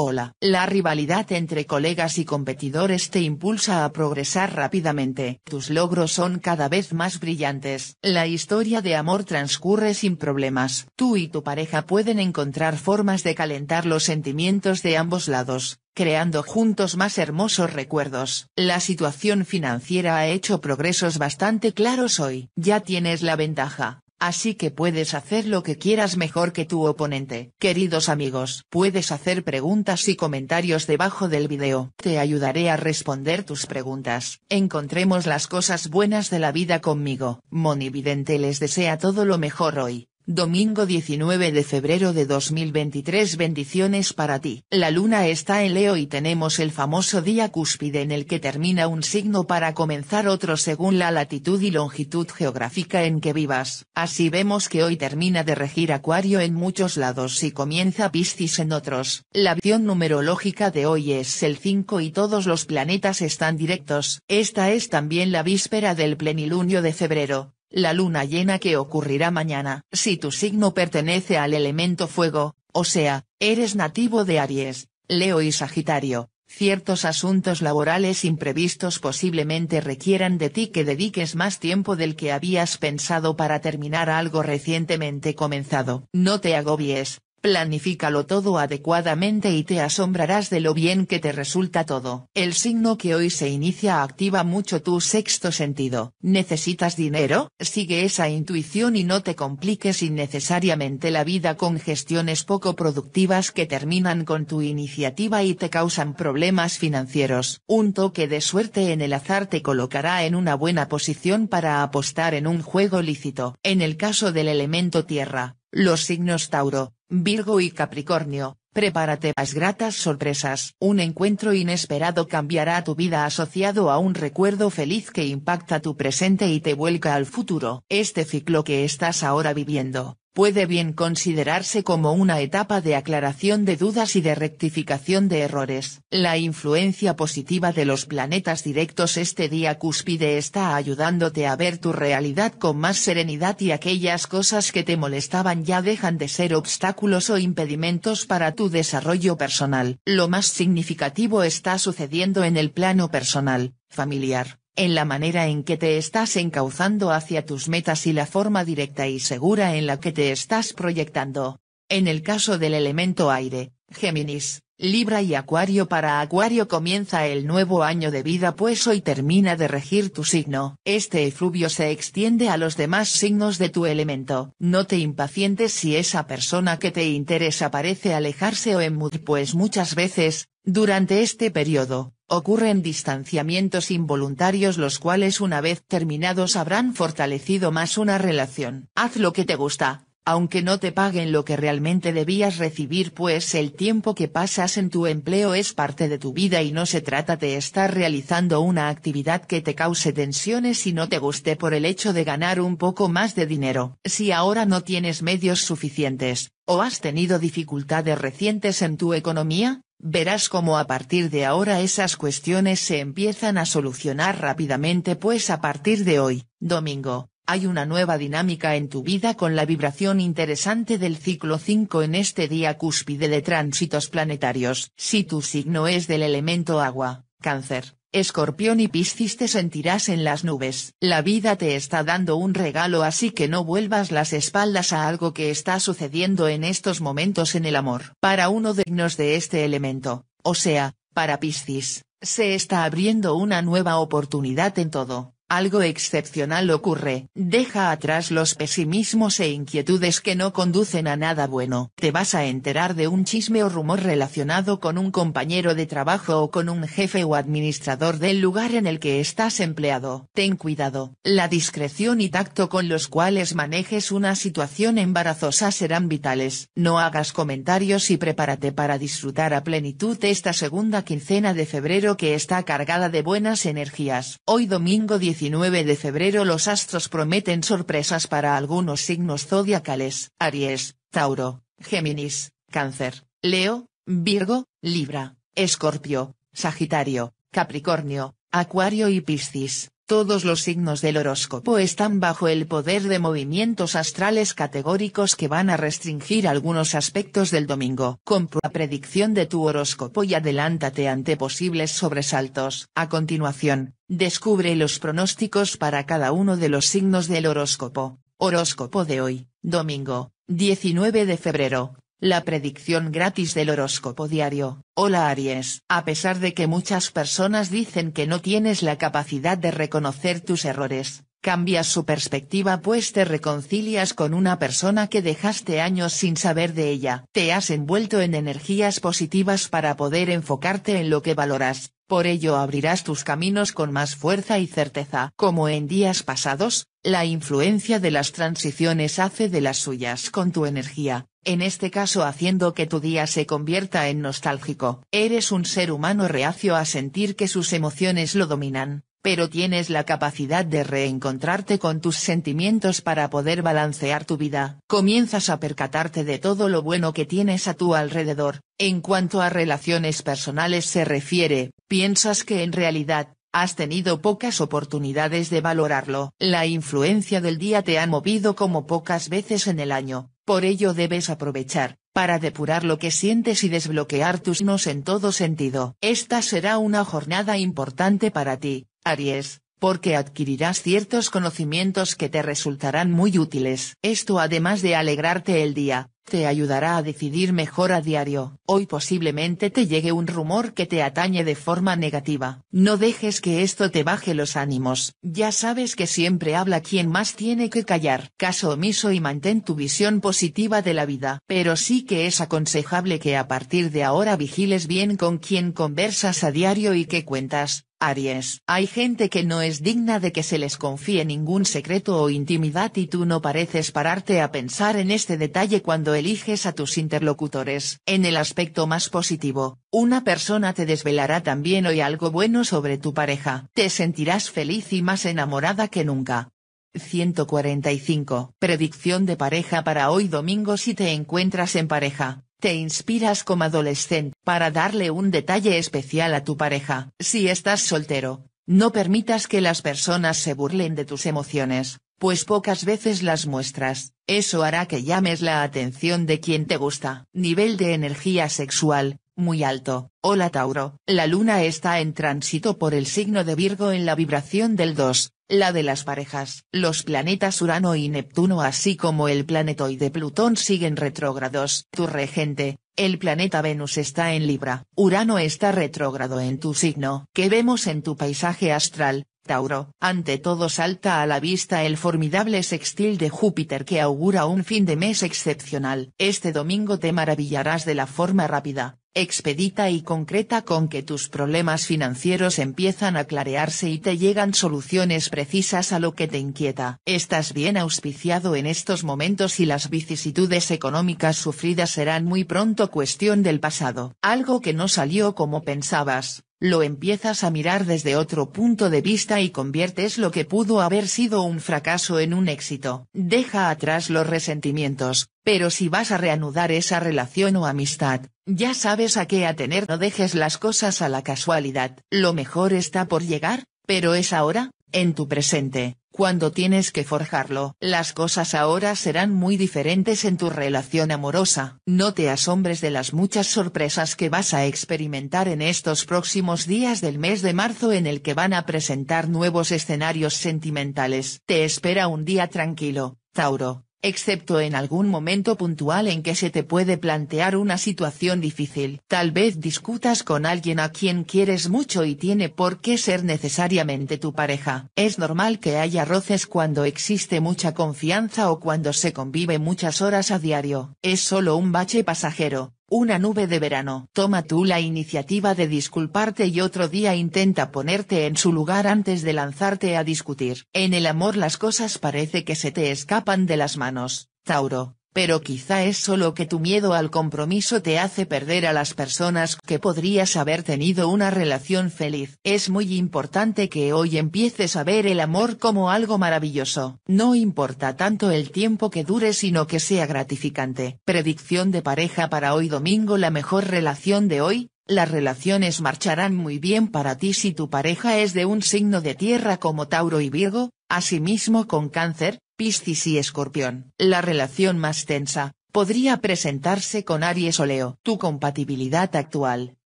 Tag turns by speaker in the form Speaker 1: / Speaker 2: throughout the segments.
Speaker 1: Hola. La rivalidad entre colegas y competidores te impulsa a progresar rápidamente. Tus logros son cada vez más brillantes. La historia de amor transcurre sin problemas. Tú y tu pareja pueden encontrar formas de calentar los sentimientos de ambos lados creando juntos más hermosos recuerdos. La situación financiera ha hecho progresos bastante claros hoy. Ya tienes la ventaja. Así que puedes hacer lo que quieras mejor que tu oponente. Queridos amigos, puedes hacer preguntas y comentarios debajo del video. Te ayudaré a responder tus preguntas. Encontremos las cosas buenas de la vida conmigo. Monividente les desea todo lo mejor hoy. Domingo 19 de febrero de 2023 Bendiciones para ti. La luna está en Leo y tenemos el famoso día cúspide en el que termina un signo para comenzar otro según la latitud y longitud geográfica en que vivas. Así vemos que hoy termina de regir Acuario en muchos lados y comienza Piscis en otros. La visión numerológica de hoy es el 5 y todos los planetas están directos. Esta es también la víspera del plenilunio de febrero la luna llena que ocurrirá mañana. Si tu signo pertenece al elemento fuego, o sea, eres nativo de Aries, Leo y Sagitario, ciertos asuntos laborales imprevistos posiblemente requieran de ti que dediques más tiempo del que habías pensado para terminar algo recientemente comenzado. No te agobies, Planifícalo todo adecuadamente y te asombrarás de lo bien que te resulta todo. El signo que hoy se inicia activa mucho tu sexto sentido. ¿Necesitas dinero? Sigue esa intuición y no te compliques innecesariamente la vida con gestiones poco productivas que terminan con tu iniciativa y te causan problemas financieros. Un toque de suerte en el azar te colocará en una buena posición para apostar en un juego lícito. En el caso del elemento tierra, los signos Tauro, Virgo y Capricornio, prepárate las gratas sorpresas. Un encuentro inesperado cambiará tu vida asociado a un recuerdo feliz que impacta tu presente y te vuelca al futuro. Este ciclo que estás ahora viviendo, puede bien considerarse como una etapa de aclaración de dudas y de rectificación de errores. La influencia positiva de los planetas directos este día cúspide está ayudándote a ver tu realidad con más serenidad y aquellas cosas que te molestaban ya dejan de ser obstáculos o impedimentos para tu desarrollo personal. Lo más significativo está sucediendo en el plano personal, familiar, en la manera en que te estás encauzando hacia tus metas y la forma directa y segura en la que te estás proyectando. En el caso del elemento aire, Géminis, Libra y Acuario para Acuario comienza el nuevo año de vida pues hoy termina de regir tu signo. Este efluvio se extiende a los demás signos de tu elemento. No te impacientes si esa persona que te interesa parece alejarse o en mood pues muchas veces, durante este periodo, Ocurren distanciamientos involuntarios los cuales una vez terminados habrán fortalecido más una relación. Haz lo que te gusta, aunque no te paguen lo que realmente debías recibir pues el tiempo que pasas en tu empleo es parte de tu vida y no se trata de estar realizando una actividad que te cause tensiones y no te guste por el hecho de ganar un poco más de dinero. Si ahora no tienes medios suficientes, o has tenido dificultades recientes en tu economía, Verás cómo a partir de ahora esas cuestiones se empiezan a solucionar rápidamente pues a partir de hoy, domingo, hay una nueva dinámica en tu vida con la vibración interesante del ciclo 5 en este día cúspide de tránsitos planetarios. Si tu signo es del elemento agua, cáncer, Escorpión y Piscis te sentirás en las nubes. La vida te está dando un regalo así que no vuelvas las espaldas a algo que está sucediendo en estos momentos en el amor. Para uno dignos de este elemento, o sea, para Piscis, se está abriendo una nueva oportunidad en todo. Algo excepcional ocurre, deja atrás los pesimismos e inquietudes que no conducen a nada bueno. Te vas a enterar de un chisme o rumor relacionado con un compañero de trabajo o con un jefe o administrador del lugar en el que estás empleado. Ten cuidado, la discreción y tacto con los cuales manejes una situación embarazosa serán vitales. No hagas comentarios y prepárate para disfrutar a plenitud esta segunda quincena de febrero que está cargada de buenas energías. Hoy domingo 10 19 de febrero los astros prometen sorpresas para algunos signos zodiacales, Aries, Tauro, Géminis, Cáncer, Leo, Virgo, Libra, Escorpio, Sagitario, Capricornio, Acuario y Piscis. Todos los signos del horóscopo están bajo el poder de movimientos astrales categóricos que van a restringir algunos aspectos del domingo. la predicción de tu horóscopo y adelántate ante posibles sobresaltos. A continuación, descubre los pronósticos para cada uno de los signos del horóscopo. Horóscopo de hoy, domingo, 19 de febrero, la predicción gratis del horóscopo diario. Hola Aries. A pesar de que muchas personas dicen que no tienes la capacidad de reconocer tus errores, cambias su perspectiva pues te reconcilias con una persona que dejaste años sin saber de ella. Te has envuelto en energías positivas para poder enfocarte en lo que valoras, por ello abrirás tus caminos con más fuerza y certeza. Como en días pasados, la influencia de las transiciones hace de las suyas con tu energía, en este caso haciendo que tu día se convierta en nostálgico. Eres un ser humano reacio a sentir que sus emociones lo dominan, pero tienes la capacidad de reencontrarte con tus sentimientos para poder balancear tu vida. Comienzas a percatarte de todo lo bueno que tienes a tu alrededor. En cuanto a relaciones personales se refiere, piensas que en realidad, has tenido pocas oportunidades de valorarlo. La influencia del día te ha movido como pocas veces en el año, por ello debes aprovechar, para depurar lo que sientes y desbloquear tus nos en todo sentido. Esta será una jornada importante para ti, Aries, porque adquirirás ciertos conocimientos que te resultarán muy útiles. Esto además de alegrarte el día, te ayudará a decidir mejor a diario. Hoy posiblemente te llegue un rumor que te atañe de forma negativa. No dejes que esto te baje los ánimos. Ya sabes que siempre habla quien más tiene que callar. Caso omiso y mantén tu visión positiva de la vida. Pero sí que es aconsejable que a partir de ahora vigiles bien con quien conversas a diario y qué cuentas, Aries, hay gente que no es digna de que se les confíe ningún secreto o intimidad y tú no pareces pararte a pensar en este detalle cuando eliges a tus interlocutores. En el aspecto más positivo, una persona te desvelará también hoy algo bueno sobre tu pareja. Te sentirás feliz y más enamorada que nunca. 145. Predicción de pareja para hoy domingo si te encuentras en pareja. Te inspiras como adolescente para darle un detalle especial a tu pareja. Si estás soltero, no permitas que las personas se burlen de tus emociones, pues pocas veces las muestras. Eso hará que llames la atención de quien te gusta. Nivel de energía sexual, muy alto. Hola Tauro, la luna está en tránsito por el signo de Virgo en la vibración del 2, la de las parejas. Los planetas Urano y Neptuno así como el de Plutón siguen retrógrados. Tu regente, el planeta Venus está en Libra. Urano está retrógrado en tu signo. ¿Qué vemos en tu paisaje astral, Tauro? Ante todo salta a la vista el formidable sextil de Júpiter que augura un fin de mes excepcional. Este domingo te maravillarás de la forma rápida, expedita y concreta con que tus problemas financieros empiezan a clarearse y te llegan soluciones precisas a lo que te inquieta. Estás bien auspiciado en estos momentos y las vicisitudes económicas sufridas serán muy pronto cuestión del pasado. Algo que no salió como pensabas, lo empiezas a mirar desde otro punto de vista y conviertes lo que pudo haber sido un fracaso en un éxito. Deja atrás los resentimientos, pero si vas a reanudar esa relación o amistad, ya sabes a qué atener. No dejes las cosas a la casualidad. Lo mejor está por llegar, pero es ahora, en tu presente, cuando tienes que forjarlo. Las cosas ahora serán muy diferentes en tu relación amorosa. No te asombres de las muchas sorpresas que vas a experimentar en estos próximos días del mes de marzo en el que van a presentar nuevos escenarios sentimentales. Te espera un día tranquilo, Tauro excepto en algún momento puntual en que se te puede plantear una situación difícil. Tal vez discutas con alguien a quien quieres mucho y tiene por qué ser necesariamente tu pareja. Es normal que haya roces cuando existe mucha confianza o cuando se convive muchas horas a diario. Es solo un bache pasajero, una nube de verano. Toma tú la iniciativa de disculparte y otro día intenta ponerte en su lugar antes de lanzarte a discutir. En el amor las cosas parece que se te escapan de las manos, Tauro pero quizá es solo que tu miedo al compromiso te hace perder a las personas que podrías haber tenido una relación feliz. Es muy importante que hoy empieces a ver el amor como algo maravilloso. No importa tanto el tiempo que dure sino que sea gratificante. Predicción de pareja para hoy domingo La mejor relación de hoy, las relaciones marcharán muy bien para ti si tu pareja es de un signo de tierra como Tauro y Virgo, asimismo con Cáncer, Piscis y Escorpión. La relación más tensa, podría presentarse con Aries o Leo. Tu compatibilidad actual.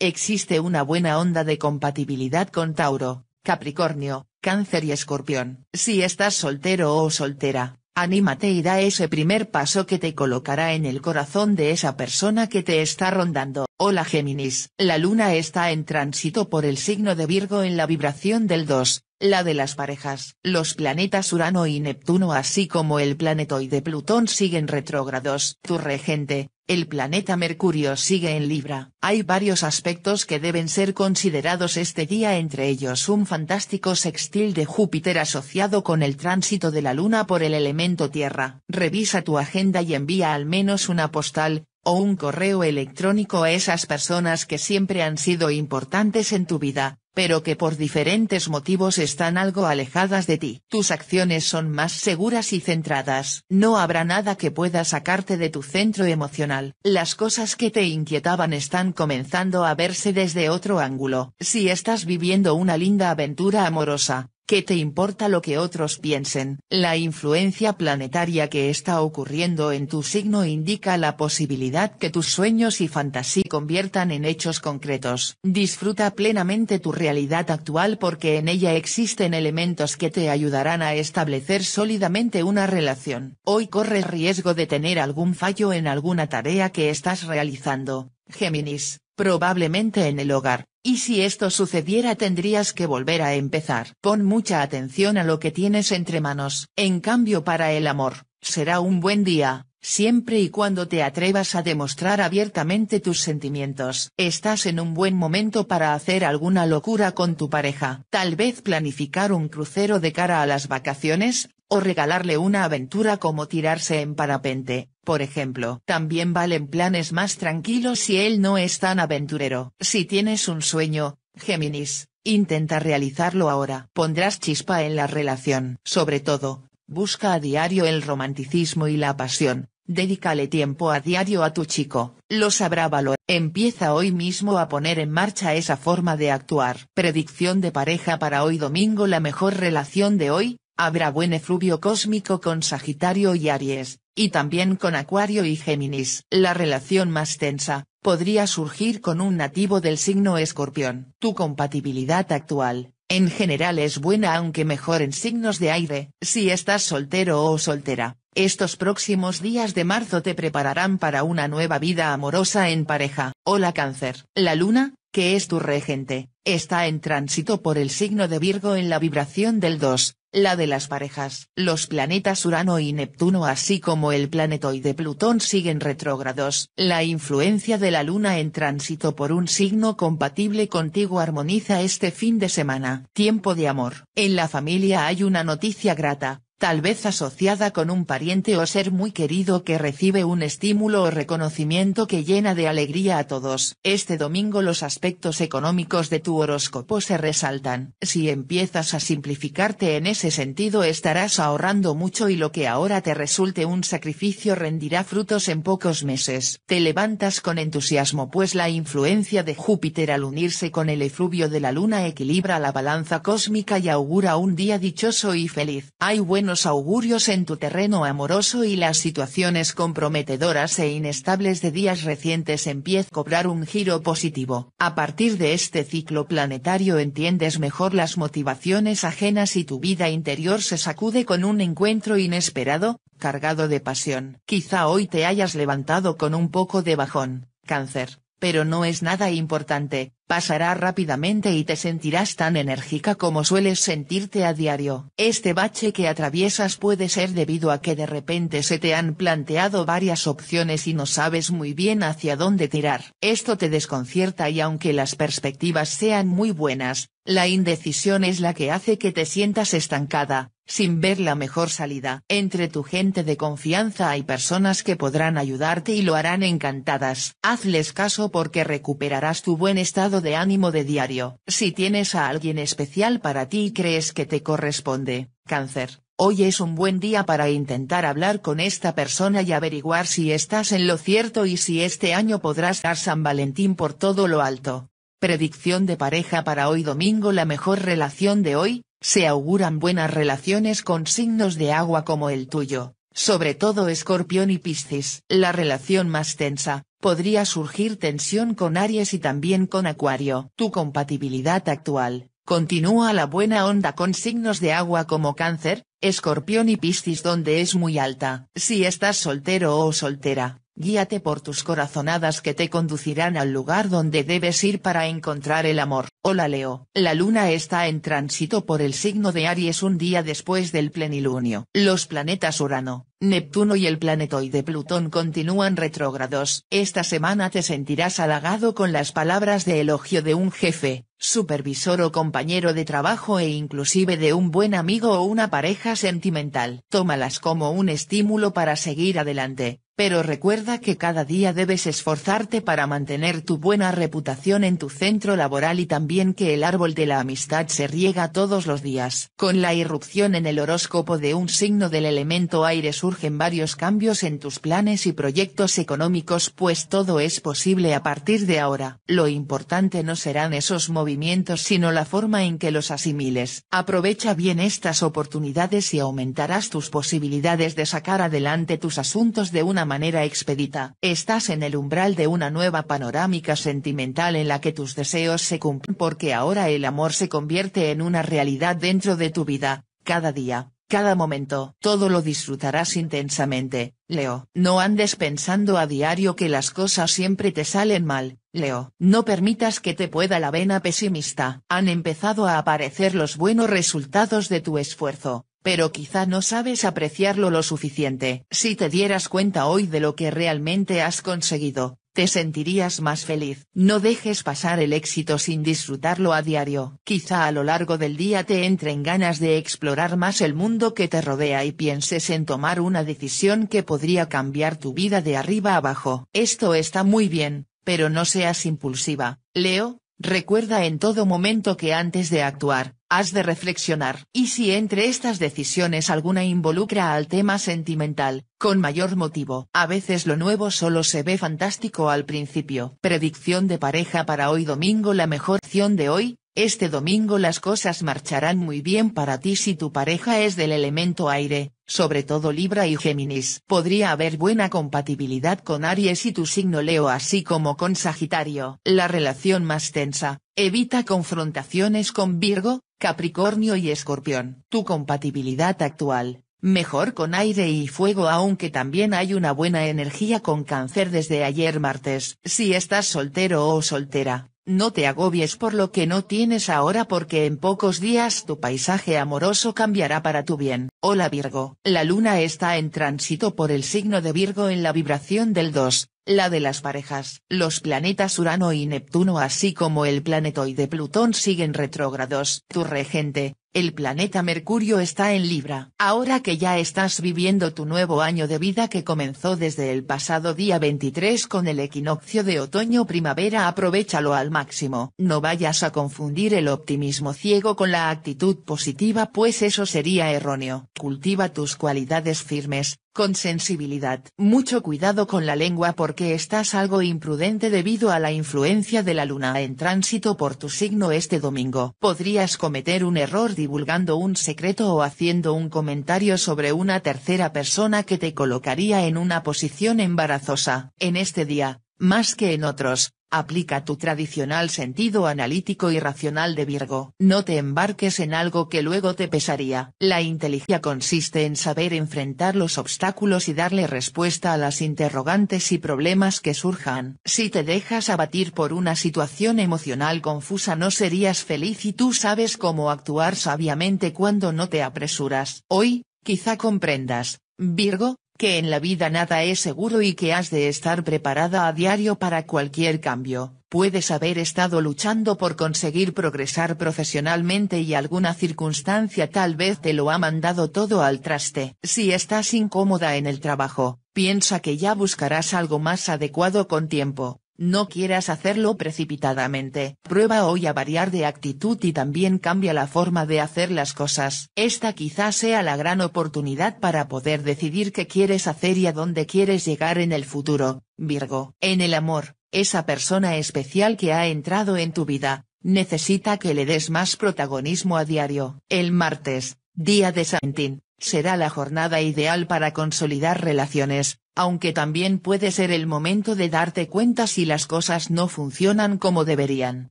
Speaker 1: Existe una buena onda de compatibilidad con Tauro, Capricornio, Cáncer y Escorpión. Si estás soltero o soltera, anímate y da ese primer paso que te colocará en el corazón de esa persona que te está rondando. Hola Géminis, la luna está en tránsito por el signo de Virgo en la vibración del 2, la de las parejas. Los planetas Urano y Neptuno así como el de Plutón siguen retrógrados. Tu regente, el planeta Mercurio sigue en Libra. Hay varios aspectos que deben ser considerados este día entre ellos un fantástico sextil de Júpiter asociado con el tránsito de la Luna por el elemento Tierra. Revisa tu agenda y envía al menos una postal, o un correo electrónico a esas personas que siempre han sido importantes en tu vida, pero que por diferentes motivos están algo alejadas de ti. Tus acciones son más seguras y centradas. No habrá nada que pueda sacarte de tu centro emocional. Las cosas que te inquietaban están comenzando a verse desde otro ángulo. Si estás viviendo una linda aventura amorosa, ¿Qué te importa lo que otros piensen? La influencia planetaria que está ocurriendo en tu signo indica la posibilidad que tus sueños y fantasía conviertan en hechos concretos. Disfruta plenamente tu realidad actual porque en ella existen elementos que te ayudarán a establecer sólidamente una relación. Hoy corres riesgo de tener algún fallo en alguna tarea que estás realizando, Géminis probablemente en el hogar, y si esto sucediera tendrías que volver a empezar. Pon mucha atención a lo que tienes entre manos. En cambio para el amor, será un buen día, siempre y cuando te atrevas a demostrar abiertamente tus sentimientos. Estás en un buen momento para hacer alguna locura con tu pareja. Tal vez planificar un crucero de cara a las vacaciones, o regalarle una aventura como tirarse en parapente, por ejemplo. También valen planes más tranquilos si él no es tan aventurero. Si tienes un sueño, Géminis, intenta realizarlo ahora. Pondrás chispa en la relación. Sobre todo, busca a diario el romanticismo y la pasión. Dedícale tiempo a diario a tu chico, lo sabrá valor. Empieza hoy mismo a poner en marcha esa forma de actuar. Predicción de pareja para hoy domingo La mejor relación de hoy, Habrá buen efluvio cósmico con Sagitario y Aries, y también con Acuario y Géminis. La relación más tensa, podría surgir con un nativo del signo escorpión. Tu compatibilidad actual, en general es buena aunque mejor en signos de aire. Si estás soltero o soltera, estos próximos días de marzo te prepararán para una nueva vida amorosa en pareja. Hola cáncer. La luna, que es tu regente, está en tránsito por el signo de Virgo en la vibración del 2, la de las parejas. Los planetas Urano y Neptuno así como el planetoide Plutón siguen retrógrados. La influencia de la Luna en tránsito por un signo compatible contigo armoniza este fin de semana. Tiempo de amor. En la familia hay una noticia grata, tal vez asociada con un pariente o ser muy querido que recibe un estímulo o reconocimiento que llena de alegría a todos. Este domingo los aspectos económicos de tu horóscopo se resaltan. Si empiezas a simplificarte en ese sentido estarás ahorrando mucho y lo que ahora te resulte un sacrificio rendirá frutos en pocos meses. Te levantas con entusiasmo pues la influencia de Júpiter al unirse con el efluvio de la luna equilibra la balanza cósmica y augura un día dichoso y feliz. Hay buenos augurios en tu terreno amoroso y las situaciones comprometedoras e inestables de días recientes empiezan a cobrar un giro positivo. A partir de este ciclo planetario entiendes mejor las motivaciones ajenas y tu vida interior se sacude con un encuentro inesperado, cargado de pasión. Quizá hoy te hayas levantado con un poco de bajón, cáncer pero no es nada importante, pasará rápidamente y te sentirás tan enérgica como sueles sentirte a diario. Este bache que atraviesas puede ser debido a que de repente se te han planteado varias opciones y no sabes muy bien hacia dónde tirar. Esto te desconcierta y aunque las perspectivas sean muy buenas, la indecisión es la que hace que te sientas estancada, sin ver la mejor salida. Entre tu gente de confianza hay personas que podrán ayudarte y lo harán encantadas. Hazles caso porque recuperarás tu buen estado de ánimo de diario. Si tienes a alguien especial para ti y crees que te corresponde, cáncer. Hoy es un buen día para intentar hablar con esta persona y averiguar si estás en lo cierto y si este año podrás dar San Valentín por todo lo alto. Predicción de pareja para hoy domingo La mejor relación de hoy, se auguran buenas relaciones con signos de agua como el tuyo, sobre todo Escorpión y Piscis. La relación más tensa, podría surgir tensión con Aries y también con Acuario. Tu compatibilidad actual, continúa la buena onda con signos de agua como Cáncer, Escorpión y Piscis donde es muy alta. Si estás soltero o soltera, Guíate por tus corazonadas que te conducirán al lugar donde debes ir para encontrar el amor. Hola Leo, la luna está en tránsito por el signo de Aries un día después del plenilunio. Los planetas Urano, Neptuno y el planetoide Plutón continúan retrógrados. Esta semana te sentirás halagado con las palabras de elogio de un jefe, supervisor o compañero de trabajo e inclusive de un buen amigo o una pareja sentimental. Tómalas como un estímulo para seguir adelante pero recuerda que cada día debes esforzarte para mantener tu buena reputación en tu centro laboral y también que el árbol de la amistad se riega todos los días. Con la irrupción en el horóscopo de un signo del elemento aire surgen varios cambios en tus planes y proyectos económicos pues todo es posible a partir de ahora. Lo importante no serán esos movimientos sino la forma en que los asimiles. Aprovecha bien estas oportunidades y aumentarás tus posibilidades de sacar adelante tus asuntos de una manera expedita. Estás en el umbral de una nueva panorámica sentimental en la que tus deseos se cumplen porque ahora el amor se convierte en una realidad dentro de tu vida, cada día, cada momento. Todo lo disfrutarás intensamente, Leo. No andes pensando a diario que las cosas siempre te salen mal, Leo. No permitas que te pueda la vena pesimista. Han empezado a aparecer los buenos resultados de tu esfuerzo pero quizá no sabes apreciarlo lo suficiente. Si te dieras cuenta hoy de lo que realmente has conseguido, te sentirías más feliz. No dejes pasar el éxito sin disfrutarlo a diario. Quizá a lo largo del día te entren ganas de explorar más el mundo que te rodea y pienses en tomar una decisión que podría cambiar tu vida de arriba abajo. Esto está muy bien, pero no seas impulsiva. Leo, recuerda en todo momento que antes de actuar, has de reflexionar. Y si entre estas decisiones alguna involucra al tema sentimental, con mayor motivo. A veces lo nuevo solo se ve fantástico al principio. Predicción de pareja para hoy domingo La mejor opción de hoy, este domingo las cosas marcharán muy bien para ti si tu pareja es del elemento aire, sobre todo Libra y Géminis. Podría haber buena compatibilidad con Aries y tu signo Leo así como con Sagitario. La relación más tensa, evita confrontaciones con Virgo, Capricornio y Escorpión. Tu compatibilidad actual, mejor con aire y fuego aunque también hay una buena energía con cáncer desde ayer martes. Si estás soltero o soltera, no te agobies por lo que no tienes ahora porque en pocos días tu paisaje amoroso cambiará para tu bien. Hola Virgo. La luna está en tránsito por el signo de Virgo en la vibración del 2 la de las parejas. Los planetas Urano y Neptuno así como el planetoide Plutón siguen retrógrados. Tu regente, el planeta Mercurio está en Libra. Ahora que ya estás viviendo tu nuevo año de vida que comenzó desde el pasado día 23 con el equinoccio de otoño-primavera, aprovechalo al máximo. No vayas a confundir el optimismo ciego con la actitud positiva, pues eso sería erróneo. Cultiva tus cualidades firmes, con sensibilidad. Mucho cuidado con la lengua porque estás algo imprudente debido a la influencia de la luna en tránsito por tu signo este domingo. Podrías cometer un error divulgando un secreto o haciendo un comentario sobre una tercera persona que te colocaría en una posición embarazosa. En este día, más que en otros, aplica tu tradicional sentido analítico y racional de Virgo. No te embarques en algo que luego te pesaría. La inteligencia consiste en saber enfrentar los obstáculos y darle respuesta a las interrogantes y problemas que surjan. Si te dejas abatir por una situación emocional confusa no serías feliz y tú sabes cómo actuar sabiamente cuando no te apresuras. Hoy, quizá comprendas, Virgo, que en la vida nada es seguro y que has de estar preparada a diario para cualquier cambio, puedes haber estado luchando por conseguir progresar profesionalmente y alguna circunstancia tal vez te lo ha mandado todo al traste. Si estás incómoda en el trabajo, piensa que ya buscarás algo más adecuado con tiempo. No quieras hacerlo precipitadamente, prueba hoy a variar de actitud y también cambia la forma de hacer las cosas. Esta quizás sea la gran oportunidad para poder decidir qué quieres hacer y a dónde quieres llegar en el futuro, Virgo. En el amor, esa persona especial que ha entrado en tu vida, necesita que le des más protagonismo a diario. El martes, día de Santín, será la jornada ideal para consolidar relaciones, aunque también puede ser el momento de darte cuenta si las cosas no funcionan como deberían.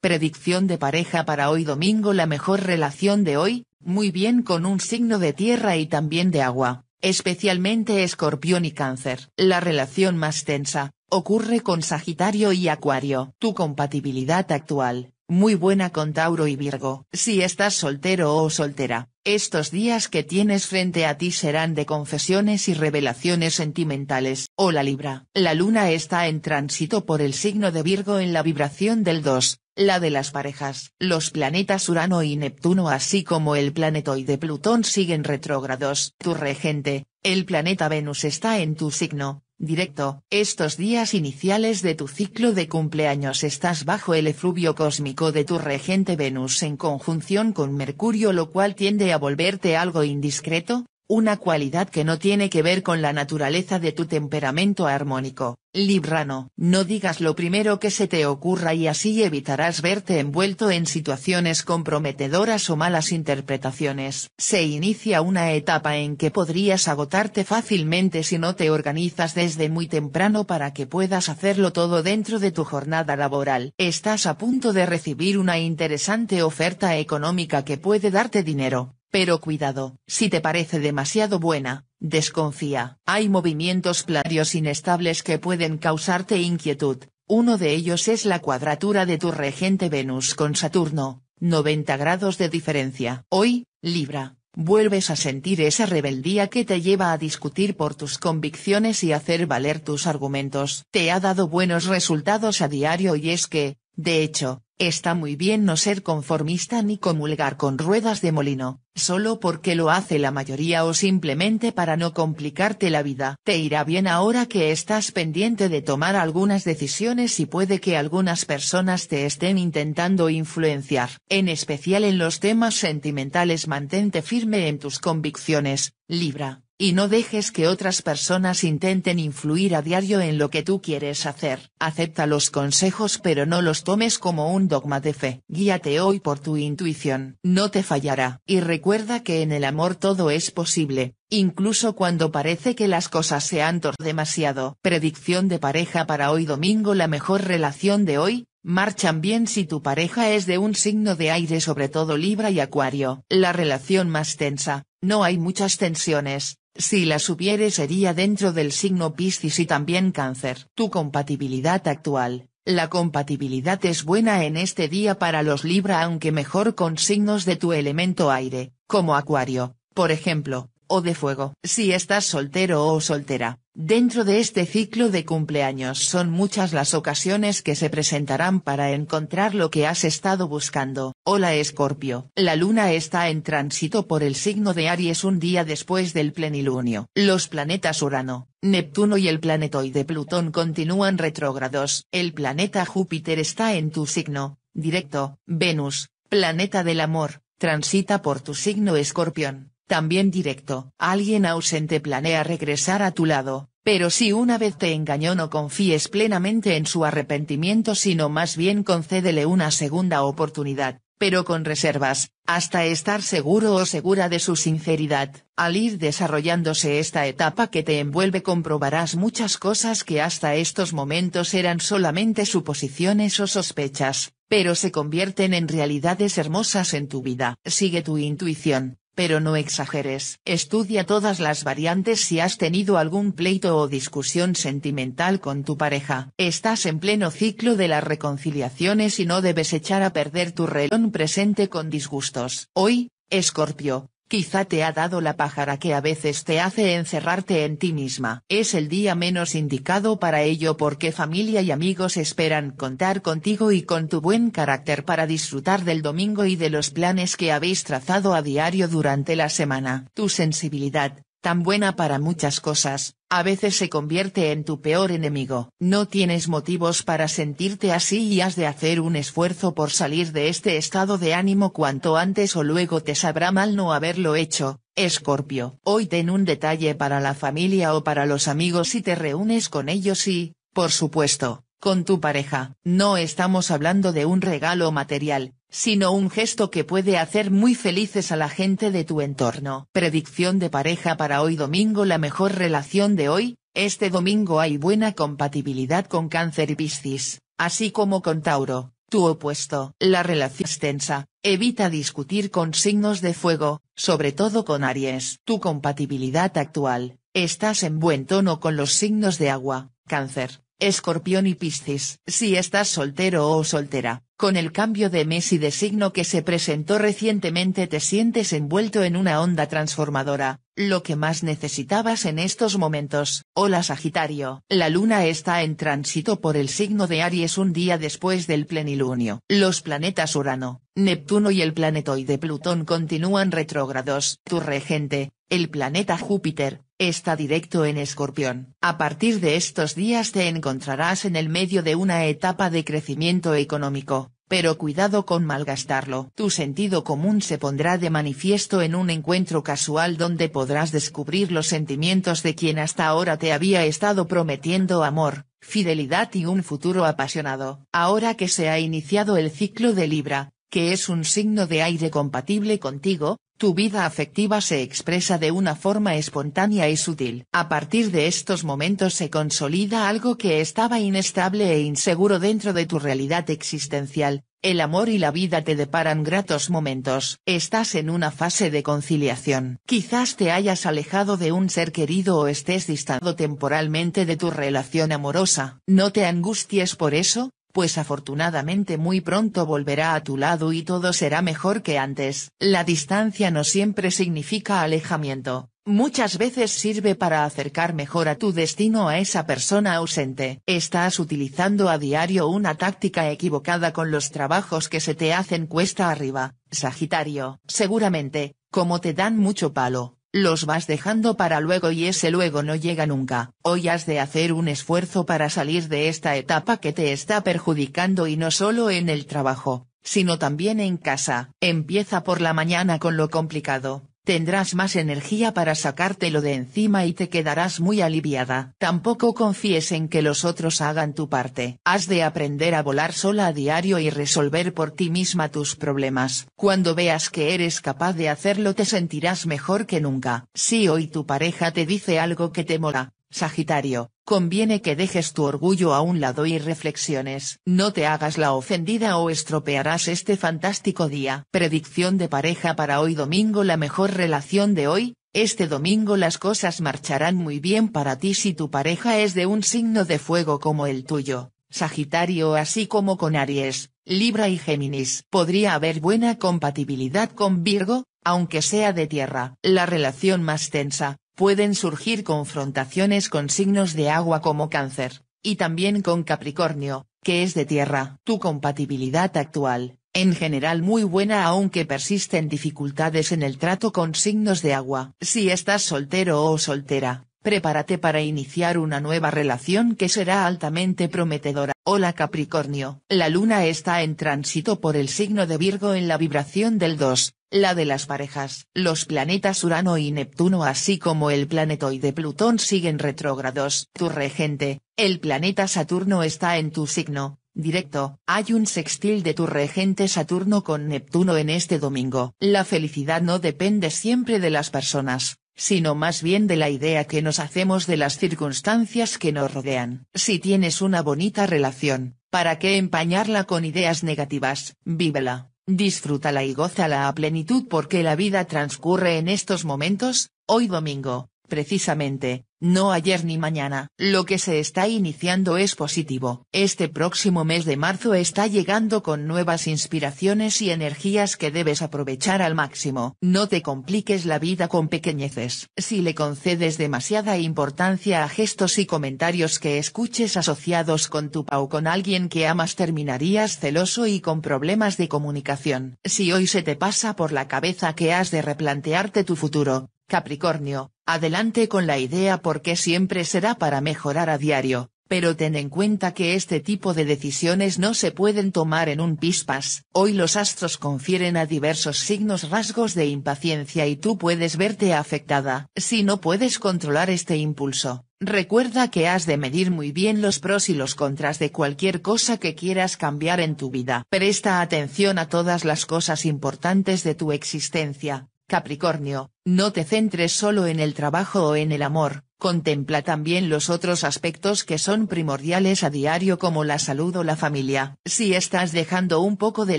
Speaker 1: Predicción de pareja para hoy domingo La mejor relación de hoy, muy bien con un signo de tierra y también de agua, especialmente escorpión y cáncer. La relación más tensa, ocurre con Sagitario y Acuario. Tu compatibilidad actual, muy buena con Tauro y Virgo. Si estás soltero o soltera, estos días que tienes frente a ti serán de confesiones y revelaciones sentimentales. Hola Libra. La luna está en tránsito por el signo de Virgo en la vibración del 2, la de las parejas. Los planetas Urano y Neptuno así como el planetoide Plutón siguen retrógrados. Tu regente, el planeta Venus está en tu signo, Directo, estos días iniciales de tu ciclo de cumpleaños estás bajo el efluvio cósmico de tu regente Venus en conjunción con Mercurio lo cual tiende a volverte algo indiscreto, una cualidad que no tiene que ver con la naturaleza de tu temperamento armónico, Librano. No digas lo primero que se te ocurra y así evitarás verte envuelto en situaciones comprometedoras o malas interpretaciones. Se inicia una etapa en que podrías agotarte fácilmente si no te organizas desde muy temprano para que puedas hacerlo todo dentro de tu jornada laboral. Estás a punto de recibir una interesante oferta económica que puede darte dinero, pero cuidado, si te parece demasiado buena, desconfía. Hay movimientos planarios inestables que pueden causarte inquietud. Uno de ellos es la cuadratura de tu regente Venus con Saturno, 90 grados de diferencia. Hoy, Libra, vuelves a sentir esa rebeldía que te lleva a discutir por tus convicciones y hacer valer tus argumentos. Te ha dado buenos resultados a diario y es que, de hecho, está muy bien no ser conformista ni comulgar con ruedas de molino, solo porque lo hace la mayoría o simplemente para no complicarte la vida. Te irá bien ahora que estás pendiente de tomar algunas decisiones y puede que algunas personas te estén intentando influenciar. En especial en los temas sentimentales mantente firme en tus convicciones, Libra y no dejes que otras personas intenten influir a diario en lo que tú quieres hacer. Acepta los consejos pero no los tomes como un dogma de fe. Guíate hoy por tu intuición, no te fallará. Y recuerda que en el amor todo es posible, incluso cuando parece que las cosas se han torcido demasiado. Predicción de pareja para hoy domingo La mejor relación de hoy, marchan bien si tu pareja es de un signo de aire sobre todo Libra y Acuario. La relación más tensa, no hay muchas tensiones, si la hubiere sería dentro del signo Piscis y también cáncer. Tu compatibilidad actual. La compatibilidad es buena en este día para los Libra aunque mejor con signos de tu elemento aire, como Acuario, por ejemplo, o de fuego. Si estás soltero o soltera, Dentro de este ciclo de cumpleaños son muchas las ocasiones que se presentarán para encontrar lo que has estado buscando. Hola Escorpio. La luna está en tránsito por el signo de Aries un día después del plenilunio. Los planetas Urano, Neptuno y el planetoide Plutón continúan retrógrados. El planeta Júpiter está en tu signo, directo, Venus, planeta del amor, transita por tu signo escorpión. También directo, alguien ausente planea regresar a tu lado, pero si una vez te engañó no confíes plenamente en su arrepentimiento sino más bien concédele una segunda oportunidad, pero con reservas, hasta estar seguro o segura de su sinceridad. Al ir desarrollándose esta etapa que te envuelve comprobarás muchas cosas que hasta estos momentos eran solamente suposiciones o sospechas, pero se convierten en realidades hermosas en tu vida. Sigue tu intuición, pero no exageres. Estudia todas las variantes si has tenido algún pleito o discusión sentimental con tu pareja. Estás en pleno ciclo de las reconciliaciones y no debes echar a perder tu relón presente con disgustos. Hoy, Escorpio, Quizá te ha dado la pájara que a veces te hace encerrarte en ti misma. Es el día menos indicado para ello porque familia y amigos esperan contar contigo y con tu buen carácter para disfrutar del domingo y de los planes que habéis trazado a diario durante la semana. Tu sensibilidad, tan buena para muchas cosas, a veces se convierte en tu peor enemigo. No tienes motivos para sentirte así y has de hacer un esfuerzo por salir de este estado de ánimo cuanto antes o luego te sabrá mal no haberlo hecho, Escorpio. Hoy ten un detalle para la familia o para los amigos y te reúnes con ellos y, por supuesto, con tu pareja, no estamos hablando de un regalo material, sino un gesto que puede hacer muy felices a la gente de tu entorno. Predicción de pareja para hoy domingo La mejor relación de hoy, este domingo hay buena compatibilidad con cáncer y piscis, así como con Tauro, tu opuesto. La relación es tensa, evita discutir con signos de fuego, sobre todo con Aries. Tu compatibilidad actual, estás en buen tono con los signos de agua, cáncer, Escorpión y Piscis. Si estás soltero o soltera, con el cambio de mes y de signo que se presentó recientemente te sientes envuelto en una onda transformadora, lo que más necesitabas en estos momentos. Hola Sagitario. La luna está en tránsito por el signo de Aries un día después del plenilunio. Los planetas Urano, Neptuno y el planetoide Plutón continúan retrógrados. Tu regente, el planeta Júpiter, está directo en Escorpión. A partir de estos días te encontrarás en el medio de una etapa de crecimiento económico, pero cuidado con malgastarlo. Tu sentido común se pondrá de manifiesto en un encuentro casual donde podrás descubrir los sentimientos de quien hasta ahora te había estado prometiendo amor, fidelidad y un futuro apasionado. Ahora que se ha iniciado el ciclo de Libra, que es un signo de aire compatible contigo, tu vida afectiva se expresa de una forma espontánea y sutil. A partir de estos momentos se consolida algo que estaba inestable e inseguro dentro de tu realidad existencial. El amor y la vida te deparan gratos momentos. Estás en una fase de conciliación. Quizás te hayas alejado de un ser querido o estés distado temporalmente de tu relación amorosa. No te angusties por eso, pues afortunadamente muy pronto volverá a tu lado y todo será mejor que antes. La distancia no siempre significa alejamiento, muchas veces sirve para acercar mejor a tu destino a esa persona ausente. Estás utilizando a diario una táctica equivocada con los trabajos que se te hacen cuesta arriba, Sagitario. Seguramente, como te dan mucho palo, los vas dejando para luego y ese luego no llega nunca. Hoy has de hacer un esfuerzo para salir de esta etapa que te está perjudicando y no solo en el trabajo, sino también en casa. Empieza por la mañana con lo complicado, Tendrás más energía para sacártelo de encima y te quedarás muy aliviada. Tampoco confíes en que los otros hagan tu parte. Has de aprender a volar sola a diario y resolver por ti misma tus problemas. Cuando veas que eres capaz de hacerlo te sentirás mejor que nunca. Si hoy tu pareja te dice algo que te mola, Sagitario, conviene que dejes tu orgullo a un lado y reflexiones. No te hagas la ofendida o estropearás este fantástico día. Predicción de pareja para hoy domingo La mejor relación de hoy, este domingo las cosas marcharán muy bien para ti si tu pareja es de un signo de fuego como el tuyo. Sagitario así como con Aries, Libra y Géminis. Podría haber buena compatibilidad con Virgo, aunque sea de tierra. La relación más tensa, pueden surgir confrontaciones con signos de agua como cáncer, y también con Capricornio, que es de tierra. Tu compatibilidad actual, en general muy buena aunque persisten dificultades en el trato con signos de agua. Si estás soltero o soltera, prepárate para iniciar una nueva relación que será altamente prometedora. Hola Capricornio. La luna está en tránsito por el signo de Virgo en la vibración del 2, la de las parejas. Los planetas Urano y Neptuno así como el de Plutón siguen retrógrados. Tu regente, el planeta Saturno está en tu signo, directo. Hay un sextil de tu regente Saturno con Neptuno en este domingo. La felicidad no depende siempre de las personas sino más bien de la idea que nos hacemos de las circunstancias que nos rodean. Si tienes una bonita relación, ¿para qué empañarla con ideas negativas? Vívela. Disfrútala y gózala a plenitud porque la vida transcurre en estos momentos, hoy domingo, precisamente, no ayer ni mañana. Lo que se está iniciando es positivo. Este próximo mes de marzo está llegando con nuevas inspiraciones y energías que debes aprovechar al máximo. No te compliques la vida con pequeñeces. Si le concedes demasiada importancia a gestos y comentarios que escuches asociados con tu pau o con alguien que amas terminarías celoso y con problemas de comunicación. Si hoy se te pasa por la cabeza que has de replantearte tu futuro, Capricornio, adelante con la idea porque siempre será para mejorar a diario, pero ten en cuenta que este tipo de decisiones no se pueden tomar en un pispas. Hoy los astros confieren a diversos signos rasgos de impaciencia y tú puedes verte afectada. Si no puedes controlar este impulso, recuerda que has de medir muy bien los pros y los contras de cualquier cosa que quieras cambiar en tu vida. Presta atención a todas las cosas importantes de tu existencia, Capricornio, no te centres solo en el trabajo o en el amor, contempla también los otros aspectos que son primordiales a diario como la salud o la familia. Si estás dejando un poco de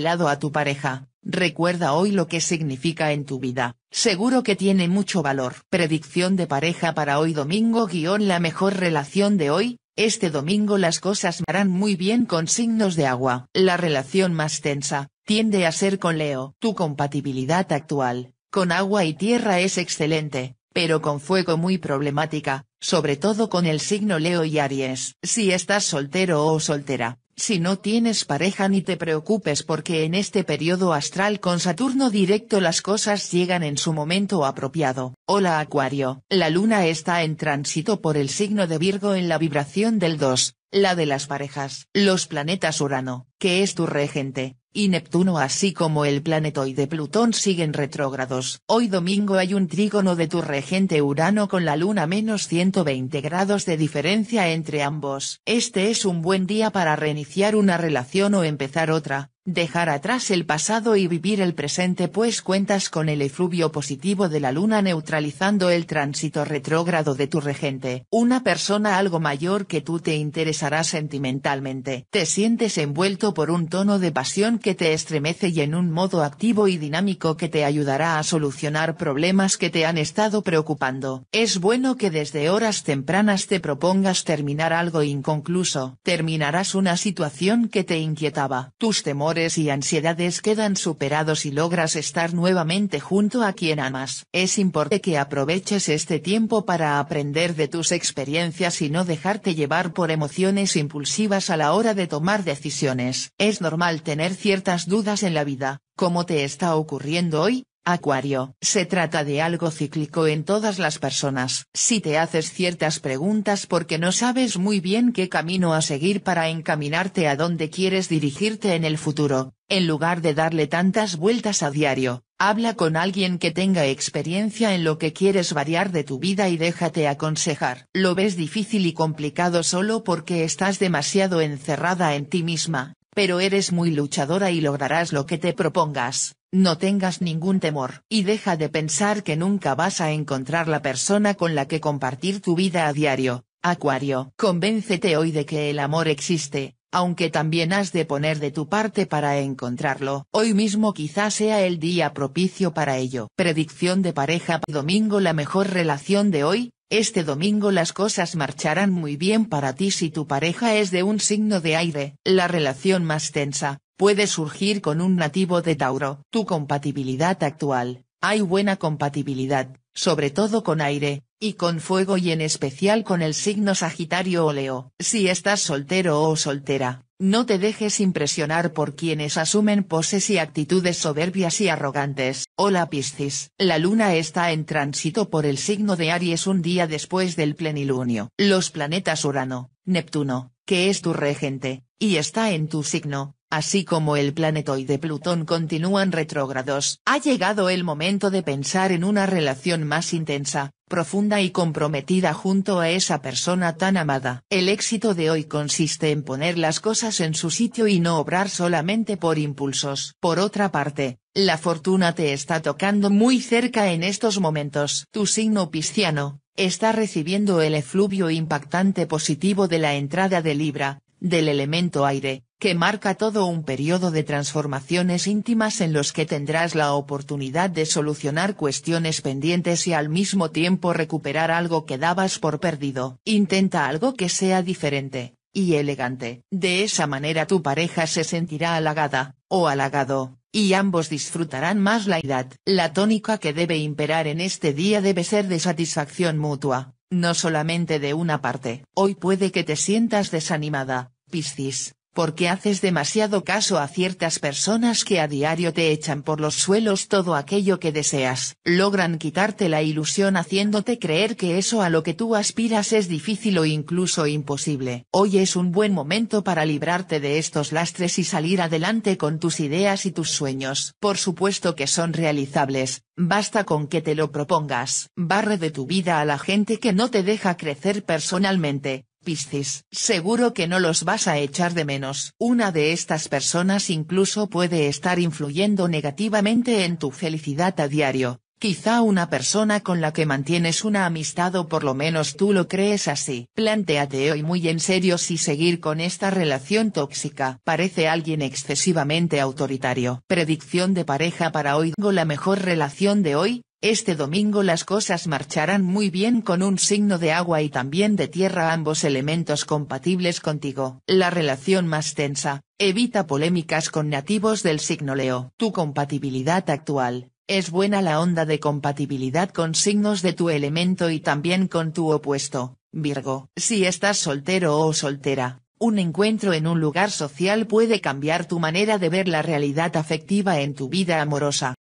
Speaker 1: lado a tu pareja, recuerda hoy lo que significa en tu vida, seguro que tiene mucho valor. Predicción de pareja para hoy domingo guión la mejor relación de hoy, este domingo las cosas harán muy bien con signos de agua. La relación más tensa, tiende a ser con Leo. Tu compatibilidad actual, con agua y tierra es excelente, pero con fuego muy problemática, sobre todo con el signo Leo y Aries. Si estás soltero o soltera, si no tienes pareja ni te preocupes porque en este periodo astral con Saturno directo las cosas llegan en su momento apropiado. Hola Acuario. La luna está en tránsito por el signo de Virgo en la vibración del 2, la de las parejas. Los planetas Urano, que es tu regente, y Neptuno así como el planetoide Plutón siguen retrógrados. Hoy domingo hay un trígono de tu regente Urano con la Luna menos 120 grados de diferencia entre ambos. Este es un buen día para reiniciar una relación o empezar otra, Dejar atrás el pasado y vivir el presente pues cuentas con el efluvio positivo de la luna neutralizando el tránsito retrógrado de tu regente. Una persona algo mayor que tú te interesará sentimentalmente. Te sientes envuelto por un tono de pasión que te estremece y en un modo activo y dinámico que te ayudará a solucionar problemas que te han estado preocupando. Es bueno que desde horas tempranas te propongas terminar algo inconcluso. Terminarás una situación que te inquietaba. Tus temores y ansiedades quedan superados y logras estar nuevamente junto a quien amas. Es importante que aproveches este tiempo para aprender de tus experiencias y no dejarte llevar por emociones impulsivas a la hora de tomar decisiones. Es normal tener ciertas dudas en la vida, como te está ocurriendo hoy, Acuario, se trata de algo cíclico en todas las personas. Si te haces ciertas preguntas porque no sabes muy bien qué camino a seguir para encaminarte a donde quieres dirigirte en el futuro, en lugar de darle tantas vueltas a diario, habla con alguien que tenga experiencia en lo que quieres variar de tu vida y déjate aconsejar. Lo ves difícil y complicado solo porque estás demasiado encerrada en ti misma, pero eres muy luchadora y lograrás lo que te propongas. No tengas ningún temor, y deja de pensar que nunca vas a encontrar la persona con la que compartir tu vida a diario, Acuario. Convéncete hoy de que el amor existe, aunque también has de poner de tu parte para encontrarlo. Hoy mismo quizás sea el día propicio para ello. Predicción de pareja Domingo La mejor relación de hoy, este domingo las cosas marcharán muy bien para ti si tu pareja es de un signo de aire. La relación más tensa, puede surgir con un nativo de Tauro. Tu compatibilidad actual, hay buena compatibilidad, sobre todo con aire, y con fuego y en especial con el signo Sagitario o Leo. Si estás soltero o soltera, no te dejes impresionar por quienes asumen poses y actitudes soberbias y arrogantes. Hola Piscis. La luna está en tránsito por el signo de Aries un día después del plenilunio. Los planetas Urano, Neptuno, que es tu regente, y está en tu signo, así como el de Plutón continúan retrógrados. Ha llegado el momento de pensar en una relación más intensa, profunda y comprometida junto a esa persona tan amada. El éxito de hoy consiste en poner las cosas en su sitio y no obrar solamente por impulsos. Por otra parte, la fortuna te está tocando muy cerca en estos momentos. Tu signo pisciano, está recibiendo el efluvio impactante positivo de la entrada de Libra, del elemento aire, que marca todo un periodo de transformaciones íntimas en los que tendrás la oportunidad de solucionar cuestiones pendientes y al mismo tiempo recuperar algo que dabas por perdido. Intenta algo que sea diferente, y elegante. De esa manera tu pareja se sentirá halagada, o halagado, y ambos disfrutarán más la edad. La tónica que debe imperar en este día debe ser de satisfacción mutua no solamente de una parte. Hoy puede que te sientas desanimada, Piscis porque haces demasiado caso a ciertas personas que a diario te echan por los suelos todo aquello que deseas. Logran quitarte la ilusión haciéndote creer que eso a lo que tú aspiras es difícil o incluso imposible. Hoy es un buen momento para librarte de estos lastres y salir adelante con tus ideas y tus sueños. Por supuesto que son realizables, basta con que te lo propongas. Barre de tu vida a la gente que no te deja crecer personalmente, Piscis, seguro que no los vas a echar de menos. Una de estas personas incluso puede estar influyendo negativamente en tu felicidad a diario, Quizá una persona con la que mantienes una amistad o por lo menos tú lo crees así. Plantéate hoy muy en serio si seguir con esta relación tóxica. Parece alguien excesivamente autoritario. Predicción de pareja para hoy. La mejor relación de hoy, este domingo las cosas marcharán muy bien con un signo de agua y también de tierra ambos elementos compatibles contigo. La relación más tensa, evita polémicas con nativos del signo Leo. Tu compatibilidad actual, es buena la onda de compatibilidad con signos de tu elemento y también con tu opuesto, Virgo. Si estás soltero o soltera, un encuentro en un lugar social puede cambiar tu manera de ver la realidad afectiva en tu vida amorosa.